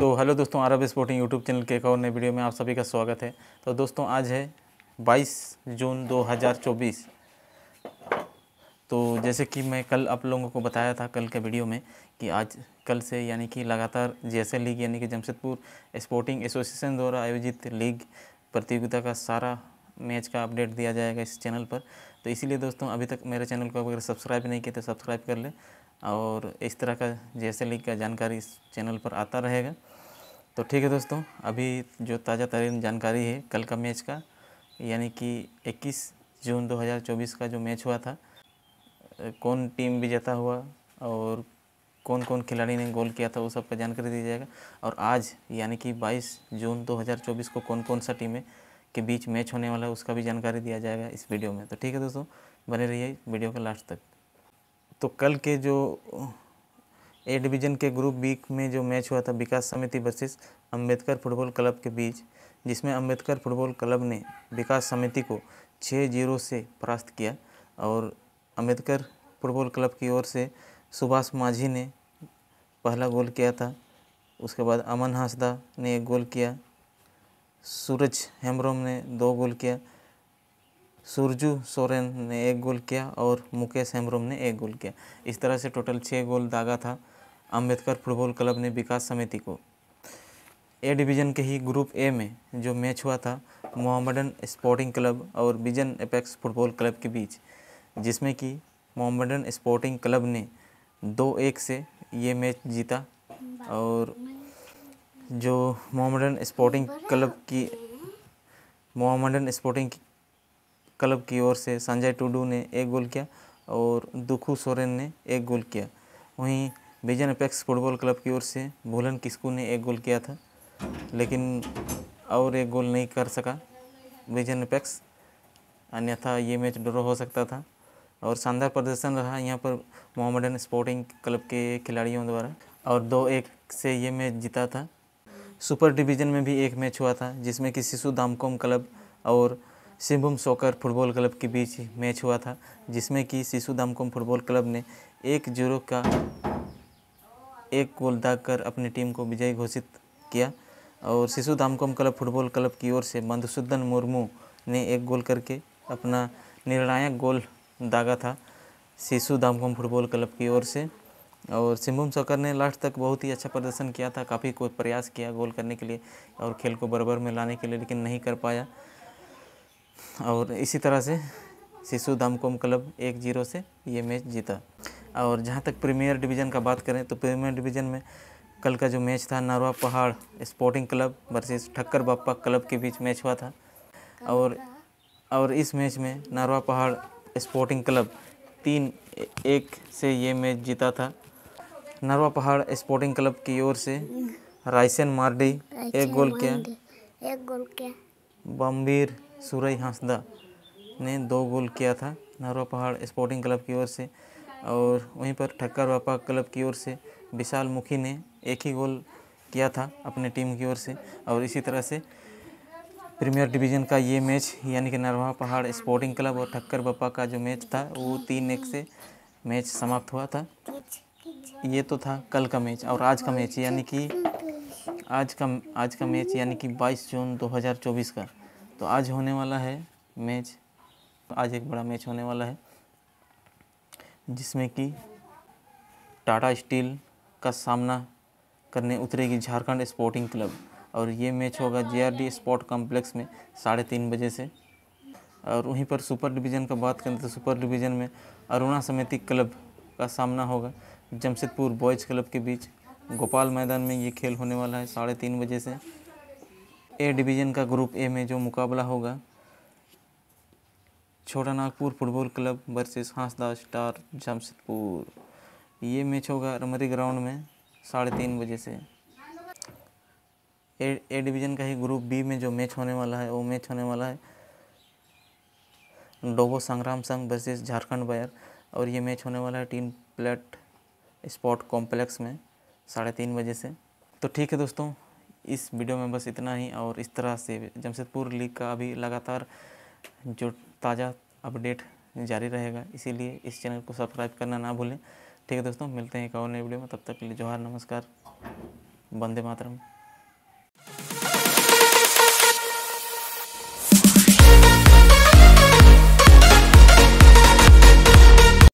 तो हेलो दोस्तों अरब sporting YouTube channel के एक और नए वीडियो में आप सभी का स्वागत है तो दोस्तों आज है 22 जून 2024 तो जैसे कि मैं कल आप लोगों को बताया था कल के वीडियो में कि आज कल से यानी कि लगातार जैसे लीग यानी कि जमशेदपुर स्पोर्टिंग एसोसिएशन द्वारा आयोजित लीग प्रतियोगिता का सारा मैच का अपडेट दिया जाएगा इस चैनल पर तो इसीलिए दोस्तों अभी तक मेरे चैनल को अगर सब्सक्राइब नहीं किया तो सब्सक्राइब कर लें और इस तरह का जैसे लीग का जानकारी इस चैनल पर आता रहेगा तो ठीक है दोस्तों अभी जो ताज़ा तरीन जानकारी है कल का मैच का यानी कि 21 जून 2024 का जो मैच हुआ था कौन टीम विजेता हुआ और कौन कौन खिलाड़ी ने गोल किया था वो सब का जानकारी दी जाएगा और आज यानी कि 22 जून 2024 को कौन कौन सा टीमें के बीच मैच होने वाला है उसका भी जानकारी दिया जाएगा इस वीडियो में तो ठीक है दोस्तों बने रहिए वीडियो के लास्ट तक तो कल के जो ए डिवीज़न के ग्रुप बी में जो मैच हुआ था विकास समिति वर्सेस अंबेडकर फुटबॉल क्लब के बीच जिसमें अंबेडकर फुटबॉल क्लब ने विकास समिति को छः जीरो से परास्त किया और अंबेडकर फुटबॉल क्लब की ओर से सुभाष माझी ने पहला गोल किया था उसके बाद अमन हासदा ने एक गोल किया सूरज हेम्ब्रोम ने दो गोल किया सुरजू सोरेन ने एक गोल किया और मुकेश हेम्ब्रोम ने एक गोल किया इस तरह से टोटल छः गोल दागा था अंबेडकर फुटबॉल क्लब ने विकास समिति को ए डिवीज़न के ही ग्रुप ए में जो मैच हुआ था मोहम्मडन स्पोर्टिंग क्लब और बिजन एपेक्स फुटबॉल क्लब के बीच जिसमें कि मोहम्मडन स्पोर्टिंग क्लब ने दो एक से ये मैच जीता और जो मोहम्मडन स्पोर्टिंग क्लब की मोहम्मडन स्पोर्टिंग क्लब की ओर से संजय टुडू ने एक गोल किया और दुखू सोरेन ने एक गोल किया वहीं विजन अपेक्स फुटबॉल क्लब की ओर से भूलन किस्कू ने एक गोल किया था लेकिन और एक गोल नहीं कर सका विजन अपेक्स अन्यथा ये मैच ड्रॉ हो सकता था और शानदार प्रदर्शन रहा यहाँ पर मोहम्मदन स्पोर्टिंग क्लब के खिलाड़ियों द्वारा और दो एक से ये मैच जीता था सुपर डिवीज़न में भी एक मैच हुआ था जिसमें कि शिशु दामकोम क्लब और सिंहभूम सोकर फुटबॉल क्लब के बीच मैच हुआ था जिसमें कि शिशु दामकुम फुटबॉल क्लब ने एक जीरो का एक गोल दाग कर अपनी टीम को विजयी घोषित किया और शिशु दामकुम क्लब फुटबॉल क्लब की ओर से मधुसूदन मुर्मू ने एक गोल करके अपना निर्णायक गोल दागा था शिशु दामकुम फुटबॉल क्लब की ओर से और सिंहभूम सोकर ने लास्ट तक बहुत ही अच्छा प्रदर्शन किया था काफ़ी कोई प्रयास किया गोल करने के लिए और खेल को बराबर में लाने के लिए लेकिन नहीं कर पाया और इसी तरह से शिशु दामकोम क्लब एक जीरो से ये मैच जीता और जहाँ तक प्रीमियर डिवीज़न का बात करें तो प्रीमियर डिवीज़न में कल का जो मैच था नरवा पहाड़ स्पोर्टिंग क्लब वर्सेस ठक्कर बापा क्लब के बीच मैच हुआ था और और इस मैच में नरवा पहाड़ स्पोर्टिंग क्लब तीन एक से ये मैच जीता था नरवा पहाड़ स्पोर्टिंग क्लब की ओर से रायसेन मार्डी एक गोल किया एक गोल किया बम्बीर सूरज हांसदा ने दो गोल किया था नरवा पहाड़ स्पोर्टिंग क्लब की ओर से और वहीं पर ठक्कर वापा क्लब की ओर से विशाल मुखी ने एक ही गोल किया था अपने टीम की ओर से और इसी तरह से प्रीमियर डिवीज़न का ये मैच यानी कि नरवा पहाड़ स्पोर्टिंग क्लब और ठक्कर बापा का जो मैच था वो तीन एक से मैच समाप्त हुआ था ये तो था कल का मैच और आज का मैच यानी कि आज का आज का मैच यानी कि 22 जून 2024 का तो आज होने वाला है मैच आज एक बड़ा मैच होने वाला है जिसमें कि टाटा स्टील का सामना करने उतरेगी झारखंड स्पोर्टिंग क्लब और ये मैच होगा डी स्पोर्ट कॉम्प्लेक्स में साढ़े तीन बजे से और वहीं पर सुपर डिवीज़न का बात करें तो सुपर डिवीज़न में अरुणा समिति क्लब का सामना होगा जमशेदपुर बॉयज़ क्लब के बीच गोपाल मैदान में ये खेल होने वाला है साढ़े तीन बजे से ए डिवीज़न का ग्रुप ए में जो मुकाबला होगा Chhota Nagpur football club versus Hansda star Jamshedpur ये मैच होगा रमरी ग्राउंड में साढ़े तीन बजे से ए ए डिवीज़न का ही ग्रुप बी में जो मैच होने वाला है वो मैच होने वाला है डोबो संग्राम संघ वर्सेस झारखंड बायर और ये मैच होने वाला है टीन प्लेट स्पोर्ट कॉम्प्लेक्स में साढ़े तीन बजे से तो ठीक है दोस्तों इस वीडियो में बस इतना ही और इस तरह से जमशेदपुर लीग का अभी लगातार जो ताज़ा अपडेट जारी रहेगा इसीलिए इस चैनल को सब्सक्राइब करना ना भूलें ठीक है दोस्तों मिलते हैं एक और नए वीडियो में तब तक के लिए जोहार नमस्कार वंदे मातरम